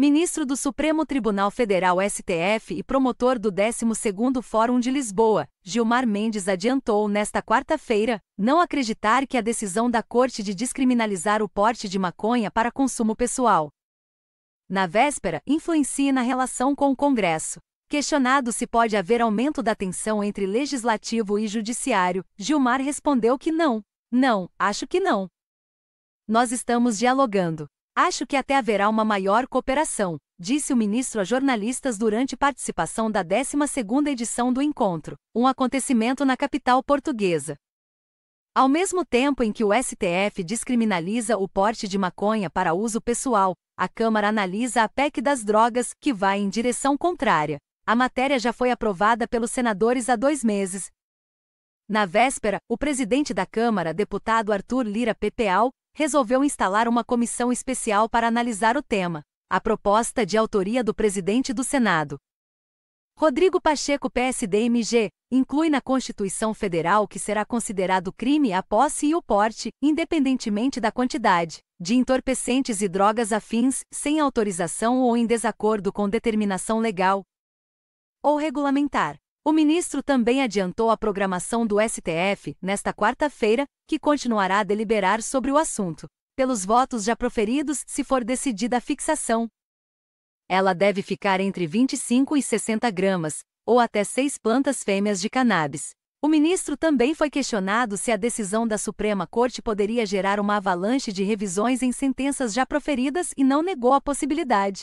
ministro do Supremo Tribunal Federal STF e promotor do 12º Fórum de Lisboa, Gilmar Mendes adiantou nesta quarta-feira não acreditar que a decisão da corte de descriminalizar o porte de maconha para consumo pessoal na véspera influencie na relação com o Congresso. Questionado se pode haver aumento da tensão entre legislativo e judiciário, Gilmar respondeu que não. Não, acho que não. Nós estamos dialogando. Acho que até haverá uma maior cooperação, disse o ministro a jornalistas durante participação da 12ª edição do encontro, um acontecimento na capital portuguesa. Ao mesmo tempo em que o STF descriminaliza o porte de maconha para uso pessoal, a Câmara analisa a PEC das drogas, que vai em direção contrária. A matéria já foi aprovada pelos senadores há dois meses. Na véspera, o presidente da Câmara, deputado Arthur Lira Pepeal, resolveu instalar uma comissão especial para analisar o tema, a proposta de autoria do presidente do Senado. Rodrigo Pacheco PSDMG inclui na Constituição Federal que será considerado crime a posse e o porte, independentemente da quantidade, de entorpecentes e drogas afins, sem autorização ou em desacordo com determinação legal ou regulamentar. O ministro também adiantou a programação do STF, nesta quarta-feira, que continuará a deliberar sobre o assunto. Pelos votos já proferidos, se for decidida a fixação, ela deve ficar entre 25 e 60 gramas, ou até seis plantas fêmeas de cannabis. O ministro também foi questionado se a decisão da Suprema Corte poderia gerar uma avalanche de revisões em sentenças já proferidas e não negou a possibilidade.